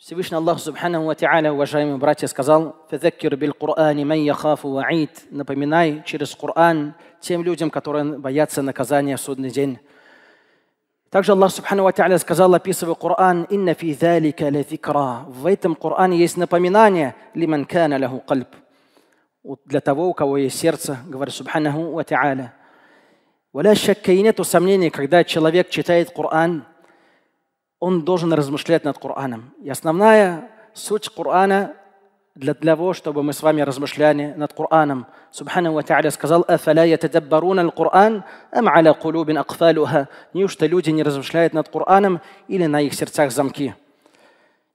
Всевышний Аллах Субхану Ва Тиаля, уважаемые братья, сказал, «Фазаккир бил Кур'ани ман яхафу ваид» Напоминай через Кур'ан тем людям, которые боятся наказания в судный день. Также Аллах Субхану Ва Тиаля сказал, описывая Кур'ан, «Инна фи залика ля зикра». В этом Кур'ане есть напоминание «Лиман кана лаху кальб». Для того, у кого есть сердце, говорит Субхану Ва шакка и нету сомнений, когда человек читает Кур'ан, он должен размышлять над Кораном. И основная суть Корана для того, чтобы мы с вами размышляли над Кораном. Субхану ва Та'аля сказал, «Афаля ятадаббаруна Аль-Кур'ан, ам аля кулубин акфалюха». Неужто люди не размышляют над Кораном или на их сердцах замки?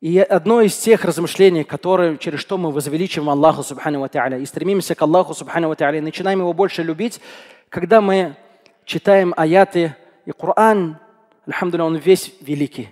И одно из тех размышлений, которые, через что мы возвеличиваем Аллаха Субхану ва Та'аля и стремимся к Аллаху Субхану ва Та'аля начинаем его больше любить, когда мы читаем аяты и Коран – Альхамдуля, он весь великий.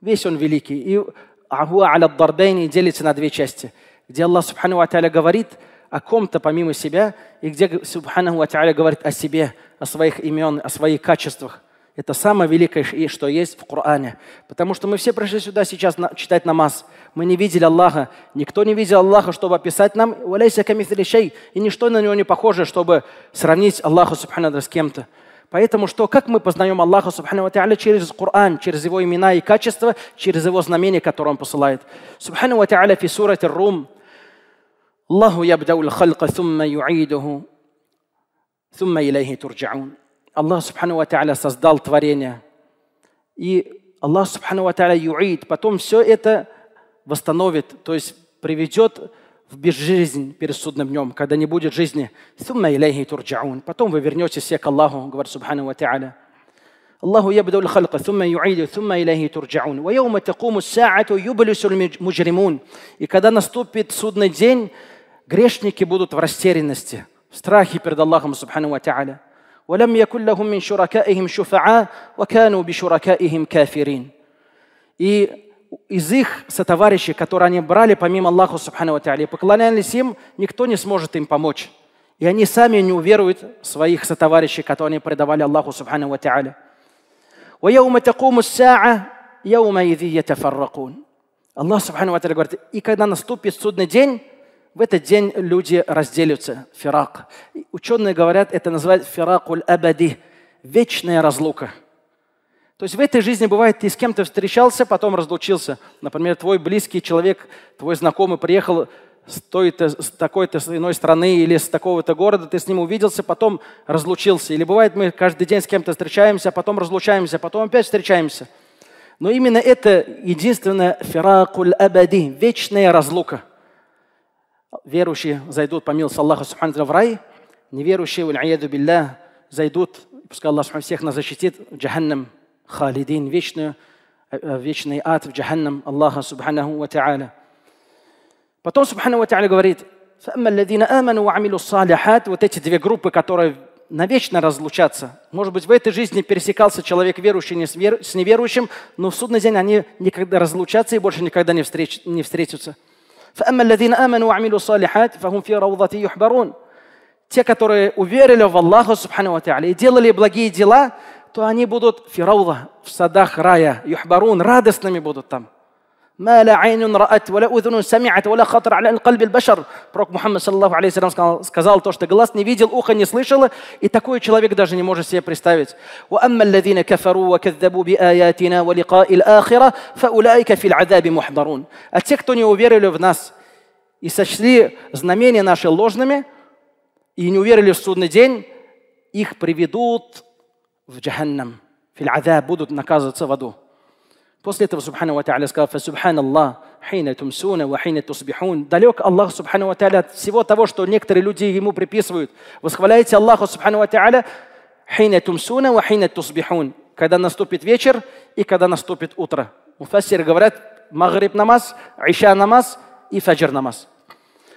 Весь он великий. И Ахуа аля Дардайни делится на две части. Где Аллах Субхану Ва говорит о ком-то помимо себя, и где Субхану Ва говорит о себе, о своих имен, о своих качествах. Это самое великое, что есть в Коране. Потому что мы все пришли сюда сейчас читать намаз. Мы не видели Аллаха. Никто не видел Аллаха, чтобы описать нам «Валяйся камитри И ничто на него не похоже, чтобы сравнить Аллаха Субхану с кем-то. Поэтому что, как мы познаем Аллаха Субхану Ва через Коран, через его имена и качества, через его знамения, которые он посылает. Субхану Ва Та'аля фи сурате Рум. Аллаху ябдау халка сумма ю'идуху, сумма илейхи турджаун. Аллах Субхану Ва Та'аля создал творение. И Аллах Субхану Ва Та'аля ю'ид. Потом все это восстановит, то есть приведет в безжизнь перед судным днем, когда не будет жизни. Сумма илейхи турджаун. Потом вы вернетесь все к Аллаху, говорит Субхану ва Та'аля. الله يبدأ الخلق ثم يعيده ثم إليه ترجعون ويوم تقوم الساعة يبلس المجرمون и когда наступит судный день грешники будут в растерянности в страхе перед Аллахом Субхану ва Та'аля ولم يكن لهم من شركائهم شفعاء وكانوا بشركائهم كافرين и из их сотоварищей, которые они брали, помимо Аллаха Субхану Ва поклонялись им, никто не сможет им помочь. И они сами не уверуют своих сотоварищей, которые они предавали Аллаху Субхану Аллах Субхану говорит, и когда наступит судный день, в этот день люди разделятся. Фирак. Ученые говорят, это называют фиракуль абади. Вечная разлука. То есть в этой жизни бывает, ты с кем-то встречался, потом разлучился. Например, твой близкий человек, твой знакомый приехал с, с такой-то иной страны или с такого-то города, ты с ним увиделся, потом разлучился. Или бывает, мы каждый день с кем-то встречаемся, а потом разлучаемся, а потом опять встречаемся. Но именно это единственное фиракуль абади, вечная разлука. Верующие зайдут, помилуйся Аллаху Субхану в рай, неверующие, зайдут, пускай Аллах всех нас защитит, в джаханнам, халидин, вечную, вечный ад в джаханнам Аллаха Субханаху Ва Та'аля. Потом Субхану Ва Та'аля говорит, вот эти две группы, которые навечно разлучаться. Может быть, в этой жизни пересекался человек верующий с неверующим, но в судный день они никогда разлучатся и больше никогда не, встреч, не встретятся. Те, которые уверили в Аллаха, субхану и делали благие дела, то они будут фираула в садах рая, юхбарун, радостными будут там. ما لا عين رأت ولا Пророк Мухаммад, сказал, сказал то, что глаз не видел, ухо не слышало, и такой человек даже не может себе представить. وأما الذين كفروا وكذبوا بآياتنا ولقاء الآخرة فأولئك في العذاب محضرون А те, кто не уверили в нас и сочли знамения наши ложными, и не уверили в судный день, их приведут в джаханнам, в العذاب будут наказываться в аду. После этого Субхану Ва Та'аля сказал, «Фасубхан Аллах, хина тумсуна, ва хина тусбихун». Далек Аллах Субхану Ва Та'аля от всего того, что некоторые люди ему приписывают. Восхваляйте Аллаху Субхану Ва Та'аля, хина тумсуна, ва хина тусбихун. Когда наступит вечер и когда наступит утро. Муфассиры говорят, магриб намаз, иша намаз и фаджир намаз.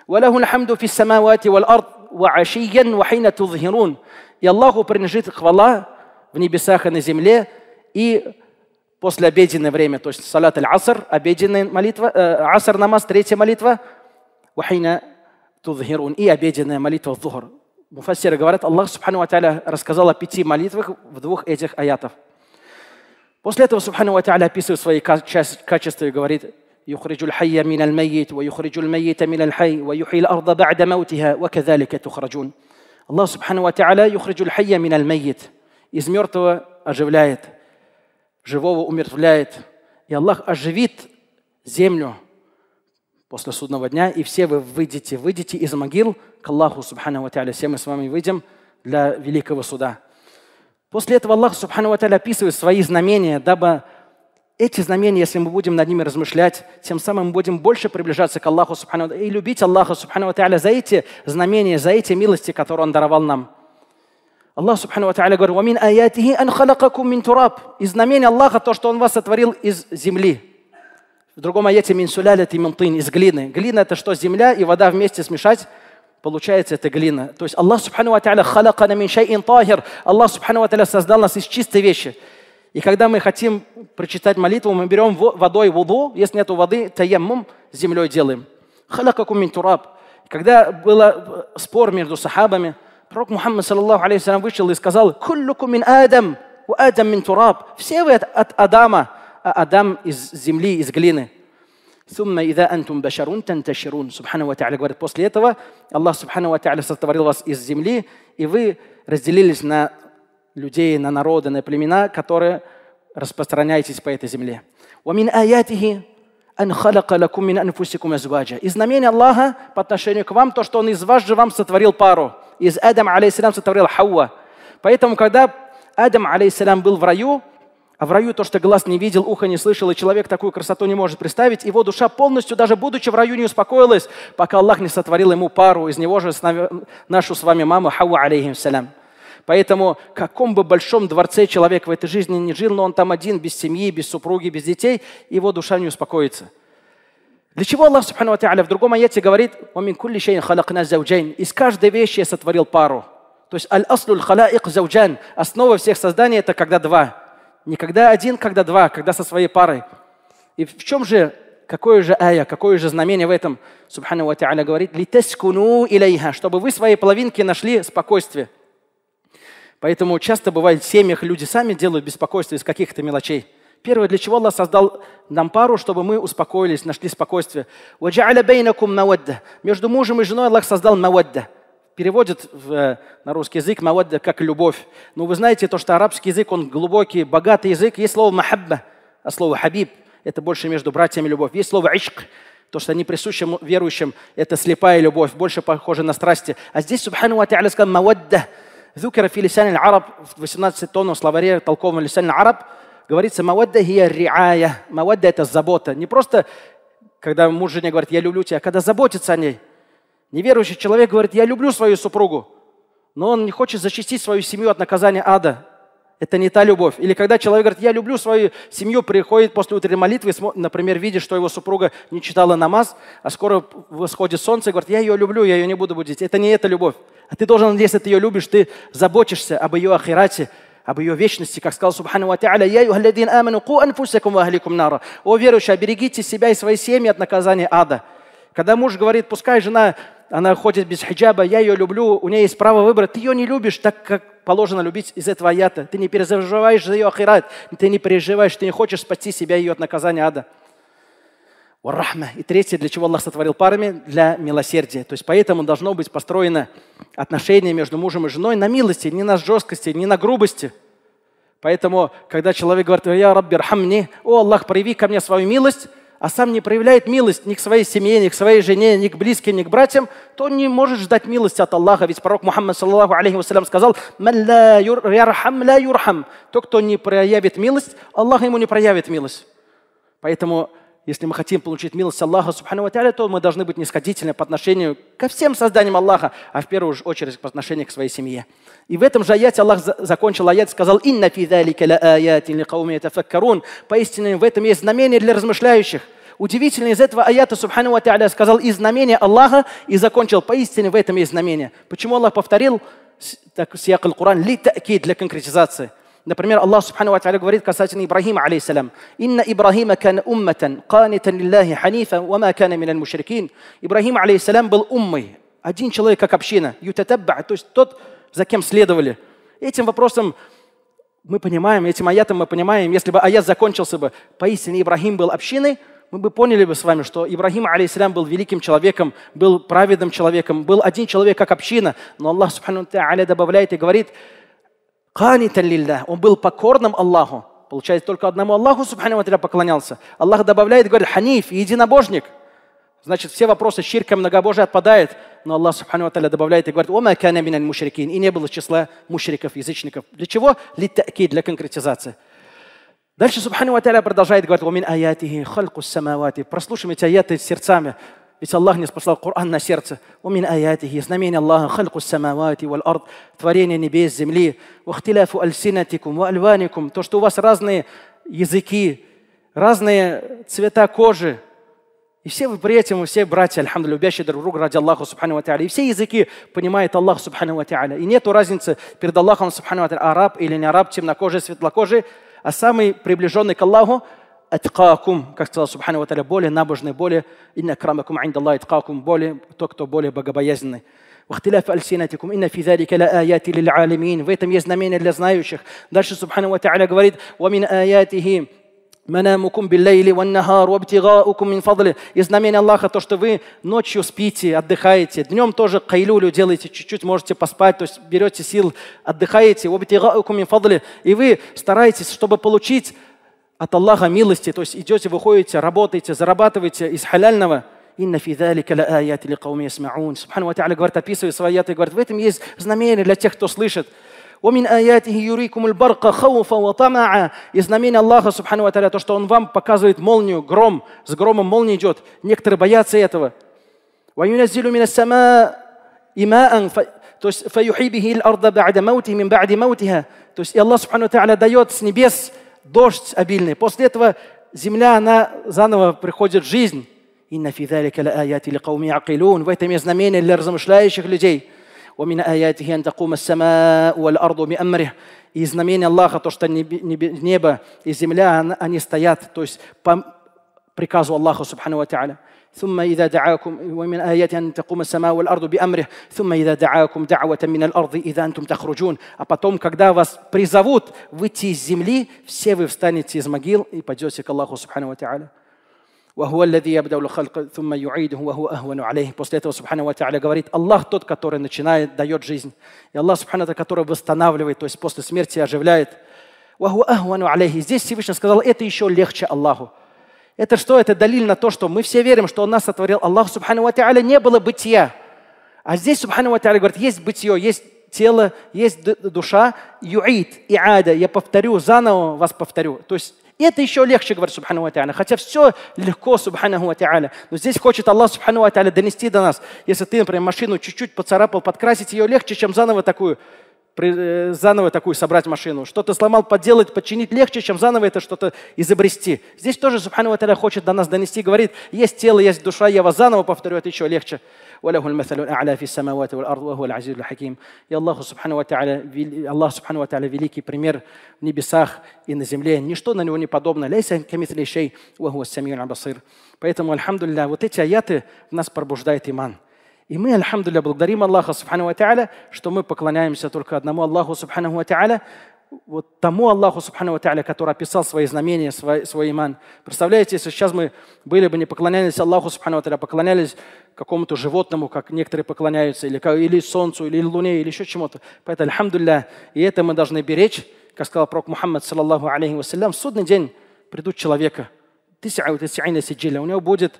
وله الحمد في السماوات والأرض وعشيا وحين تظهرون. И Аллаху принадлежит хвала в небесах и на земле, и после обеденное время, то есть салат аль-аср, обеденная молитва, э, аср намаз, третья молитва, вахина тудхирун, и обеденная молитва в Муфассиры говорят, Аллах Субхану Ва рассказал о пяти молитвах в двух этих аятах. После этого Субхану Ва описывает свои качества и говорит, يخرج الحي من الميت ويخرج الميت من الحي ويحيي الأرض بعد موتها وكذلك تخرجون الله سبحانه وتعالى يخرج الحي من الميت из мертвого оживляет, живого умертвляет. И Аллах оживит землю после судного дня, и все вы выйдете, выйдете из могил к Аллаху, субхану ва Все мы с вами выйдем для великого суда. После этого Аллах, субхану ва описывает свои знамения, дабы эти знамения, если мы будем над ними размышлять, тем самым мы будем больше приближаться к Аллаху, субхану и любить Аллаха, субхану ва за эти знамения, за эти милости, которые Он даровал нам. Аллах Субхану Ва говорит, «Вамин аятихи ан халакакум мин тураб». И знамение Аллаха то, что Он вас сотворил из земли. В другом аяте «Мин суляляти мин тын» – из глины. Глина – это что? Земля и вода вместе смешать – получается это глина. То есть Аллах Субхану Ва халакана мин шайин тахир. Аллах Субхану Ва создал нас из чистой вещи. И когда мы хотим прочитать молитву, мы берем водой вуду, если нет воды, таяммум, землей делаем. Халакакум мин тураб. Когда был спор между сахабами – Пророк Мухаммад, саллаху алейхи вышел и сказал, «Куллюку мин Адам, у Адам мин тураб». Все вы от, от Адама, а Адам из земли, из глины. Сумма ида антум башарун танташирун. Субхану ва та'аля говорит, после этого Аллах Субхану ва та'аля сотворил вас из земли, и вы разделились на людей, на народы, на племена, которые распространяетесь по этой земле. ومن آياته أن خلق لكم من أنفسكم أزواجا. Из знамение Аллаха по отношению к вам, то, что Он из вас же вам сотворил пару из Адама, алейхиссалям, сотворил Хауа. Поэтому, когда Адам, алейхиссалям, был в раю, а в раю то, что глаз не видел, ухо не слышал, и человек такую красоту не может представить, его душа полностью, даже будучи в раю, не успокоилась, пока Аллах не сотворил ему пару, из него же с нашу с вами маму Хауа, алейхиссалям. Поэтому в каком бы большом дворце человек в этой жизни не жил, но он там один, без семьи, без супруги, без детей, его душа не успокоится. Для чего Аллах Субхану Тааля в другом аяте говорит «Вамин кулли шейн халакна зауджайн» «Из каждой вещи я сотворил пару». То есть аль аслю халаик зауджан» Основа всех созданий – это когда два. Не когда один, когда два, когда со своей парой. И в чем же, какое же ая, какое же знамение в этом? Субхану Ва говорит «Литескуну илейха» Чтобы вы своей половинке нашли спокойствие. Поэтому часто бывает в семьях люди сами делают беспокойство из каких-то мелочей – Первое, для чего Аллах создал нам пару, чтобы мы успокоились, нашли спокойствие. Между мужем и женой Аллах создал мавадда. Переводит в, э, на русский язык мавадда как любовь. Но ну, вы знаете то, что арабский язык, он глубокий, богатый язык. Есть слово махабба, а слово хабиб – это больше между братьями любовь. Есть слово ишк, то, что не присущим верующим, это слепая любовь, больше похоже на страсти. А здесь, субхану ва сказал мавадда. Зукера филисан араб в 18 тонн словаре толковом лисан араб – говорится, мавадда хия риая. Мавадда – это забота. Не просто, когда муж жене говорит, я люблю тебя, а когда заботится о ней. Неверующий человек говорит, я люблю свою супругу, но он не хочет защитить свою семью от наказания ада. Это не та любовь. Или когда человек говорит, я люблю свою семью, приходит после утренней молитвы, например, видит, что его супруга не читала намаз, а скоро восходит солнце, и говорит, я ее люблю, я ее не буду будить. Это не эта любовь. А ты должен, если ты ее любишь, ты заботишься об ее ахирате, об ее вечности, как сказал Субхану Ва Та'аля, «Я юхалядин аману ку анфусакум вахаликум нара». «О верующие, оберегите себя и свои семьи от наказания ада». Когда муж говорит, пускай жена, она ходит без хиджаба, я ее люблю, у нее есть право выбора, ты ее не любишь так, как положено любить из этого аята. Ты не переживаешь за ее ахират, ты не переживаешь, ты не хочешь спасти себя и ее от наказания ада. Рахма. И третье, для чего Аллах сотворил парами? Для милосердия. То есть поэтому должно быть построено отношение между мужем и женой на милости, не на жесткости, не на грубости. Поэтому, когда человек говорит, «Я Рабби Рхамни», «О Аллах, прояви ко мне свою милость», а сам не проявляет милость ни к своей семье, ни к своей жене, ни к близким, ни к братьям, то он не может ждать милости от Аллаха. Ведь пророк Мухаммад саллаху алейхи вассалям сказал, ла юрхам, ла юрхам. То, кто не проявит милость, Аллах ему не проявит милость. Поэтому если мы хотим получить милость Аллаха, субхану то мы должны быть нисходительны по отношению ко всем созданиям Аллаха, а в первую очередь по отношению к своей семье. И в этом же аяте Аллах закончил аят и сказал, «Инна фи Поистине в этом есть знамение для размышляющих. Удивительно из этого аята Субхану сказал «и знамение Аллаха» и закончил «поистине в этом есть знамение». Почему Аллах повторил так, сиак аль-Куран «ли для конкретизации – Например, Аллах Субхану говорит касательно Ибрахима, алейсалям. «Инна Ибрахима кан умматан, канитан лиллахи ханифа, вама кана минан мушрикин». Ибрахим, алейсалям, был уммой. Один человек, как община. Ютатабба, то есть тот, за кем следовали. Этим вопросом мы понимаем, этим аятом мы понимаем, если бы аят закончился бы, поистине Ибрахим был общиной, мы бы поняли бы с вами, что Ибрахим, алейсалям, был великим человеком, был праведным человеком, был один человек как община. Но Аллах, субхану добавляет и говорит – он был покорным Аллаху. Получается, только одному Аллаху, субхану ва поклонялся. Аллах добавляет, говорит, ханиф, единобожник. Значит, все вопросы ширка, многобожия отпадают. Но Аллах, субхану ва добавляет и говорит, «Ома кана миналь мушрикин». И не было числа мушриков, язычников. Для чего? для конкретизации. Дальше Субхану Ва продолжает говорить, О, «Вамин аятихи хальку самавати». Прослушаем эти аяты сердцами. Ведь Аллах не спасал Коран на сердце. Умин аятихи, знамение Аллаха, хальку самавати валь ард, творение небес, земли, вахтиляфу альсинатикум, вальваникум, то, что у вас разные языки, разные цвета кожи, и все вы при этом, все братья, альхамду, любящие друг друга ради Аллаха, субхану И все языки понимает Аллах, субхану И нету разницы перед Аллахом, субхану араб или не араб, темнокожий, светлокожий, а самый приближенный к Аллаху – атқакум, как сказал Субхану Ваталя, более набожный, более инна крамакум айнда Аллах атқакум, более тот, кто более богобоязненный. واختلاف ألسنتكم إن في ذلك لآيات للعالمين в этом есть знамения для знающих дальше Субхану Ва Та'аля говорит ومن آياته منامكم بالليل والنهار وابتغاؤكم من فضله и знамение Аллаха то что вы ночью спите отдыхаете днем тоже кайлюлю делаете чуть-чуть можете поспать то есть берете сил отдыхаете وابتغاؤكم من فضله и вы стараетесь чтобы получить от Аллаха милости, то есть идете, выходите, работаете, зарабатываете из халяльного. Инна фи залика ля ли кауми ясмаун. Субхану ва та'аля говорит, описывает свои аяты, говорит, в этом есть знамение для тех, кто слышит. ومن آياته يريكم البرق خوفا وطمعا И знамение Аллаха, Субхану Аталя, то, что Он вам показывает молнию, гром, с громом молния идет. Некоторые боятся этого. وينزل من السماء إماء то есть فيحيي به الأرض بعد موته من بعد موتها то есть и Аллах Субхану Аталя дает с небес дождь обильный. После этого земля, она заново приходит в жизнь. «Инна фи ذلك لآيات В этом есть знамение для размышляющих людей. ومن آياته أن تقوم السماء والأرض بأمره И знамение Аллаха, то, что небо и земля, они стоят, то есть по приказу Аллаха, субхану ва та'аля. ثم إذا دعاكم ومن آيات أن تقوم السماء والأرض بأمره ثم إذا دعاكم دعوة من الأرض إذا أنتم تخرجون а потом, когда вас призовут выйти из земли, все вы встанете из могил и пойдете к Аллаху سبحانه وتعالى وهو الذي يبدأ الخلق ثم يعيده وهو أهون عليه. После этого سبحانه وتعالى говорит, Аллах тот, который начинает, дает жизнь. И Аллах سبحانه Та'аля, который восстанавливает, то есть после смерти оживляет. وهو أهون عليه. Здесь Всевышний сказал, это еще легче Аллаху. Это что? Это далиль на то, что мы все верим, что Он нас сотворил. Аллах Субхану Ва не было бытия. А здесь Субхану Ва говорит, есть бытие, есть тело, есть душа, юид, иада, я повторю, заново вас повторю. То есть это еще легче, говорит Субхану Ва Хотя все легко, Субхану Ва Но здесь хочет Аллах Субхану Ва донести до нас. Если ты, например, машину чуть-чуть поцарапал, подкрасить ее легче, чем заново такую Э, заново такую собрать машину. Что-то сломал, подделать, подчинить легче, чем заново это что-то изобрести. Здесь тоже Субхану Аталя хочет до нас донести, говорит, есть тело, есть душа, я вас заново повторю, это еще легче. وله المثل الأعلى في السماوات والأرض وهو العزيز الحكيم يا الله سبحانه وتعالى الله سبحانه وتعالى великий пример в небесах и на земле ничто на него не подобно ليس كمثله شيء وهو السميع البصير поэтому альхамдулилля вот эти аяты нас пробуждают иман и мы, альхамдуля, благодарим Аллаха, субхану ва что мы поклоняемся только одному Аллаху, субхану ва вот тому Аллаху, субхану ва который описал свои знамения, свой, свой иман. Представляете, если сейчас мы были бы не поклонялись Аллаху, субхану ва а поклонялись какому-то животному, как некоторые поклоняются, или, или солнцу, или луне, или еще чему-то. Поэтому, альхамдулля, и это мы должны беречь, как сказал пророк Мухаммад, саллаллаху алейхи вассалям, в судный день придут человека, у него будет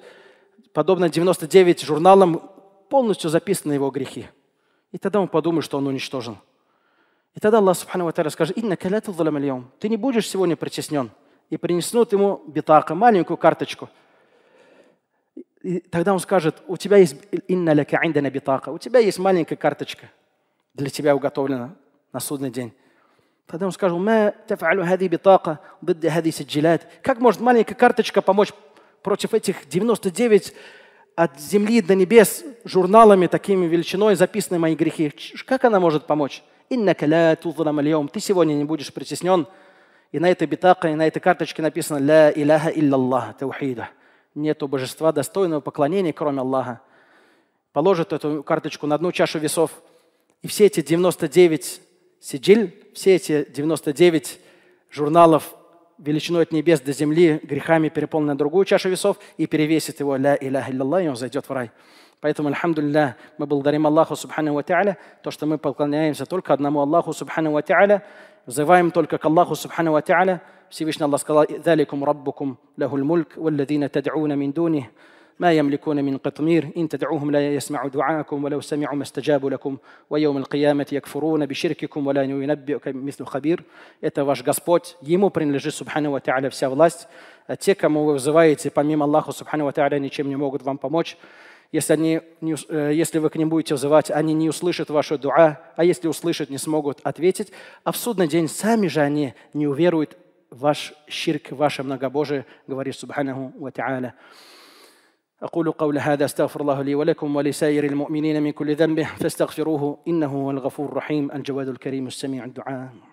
подобно 99 журналам полностью записаны его грехи. И тогда он подумает, что он уничтожен. И тогда Аллах Субхану Ва скажет, «Инна ты не будешь сегодня притеснен». И принеснут ему битака, маленькую карточку. И тогда он скажет, у тебя есть «Инна ляка индана битака», у тебя есть маленькая карточка, для тебя уготовлена на судный день. Тогда он скажет, «Ма тафалю хади битака, бидда хади сиджилят». Как может маленькая карточка помочь против этих 99 от земли до небес журналами такими величиной записаны мои грехи. Как она может помочь? Ты сегодня не будешь притеснен. И на этой битаке, и на этой карточке написано «Ля иляха илляллах» – таухида. Нету божества достойного поклонения, кроме Аллаха. Положит эту карточку на одну чашу весов. И все эти 99 сиджиль, все эти 99 журналов величиной от небес до земли, грехами переполнена другую чашу весов и перевесит его ля иляха илля и он зайдет в рай. Поэтому, альхамдулилля, мы благодарим Аллаху Субхану Ва то, что мы поклоняемся только одному Аллаху Субхану Ва взываем только к Аллаху Субхану Ва Всевышний Аллах сказал, «Заликум раббукум лахуль мульк, валладина тад'уна мин дуних». ما يملكون من قطمير إن تدعوهم لا يسمعوا دعاءكم ولو سمعوا ما استجابوا لكم ويوم القيامة يكفرون بشرككم ولا ينبئك مثل خبير Это ваш Господь, Ему принадлежит Субхану Ва Та'аля вся власть. А те, кому вы вызываете, помимо Аллаха Субхану Ва Та'аля, ничем не могут вам помочь. Если, они, э, если вы к ним будете взывать, они не услышат вашу дуа, а если услышат, не смогут ответить. А в судный день сами же они не уверуют ваш щирк, ваше многобожие, говорит Субханаху Ва Та'аля. أقول قول هذا استغفر الله لي ولكم ولسائر المؤمنين من كل ذنب فاستغفروه إنه هو الغفور الرحيم الجواد الكريم السميع الدعاء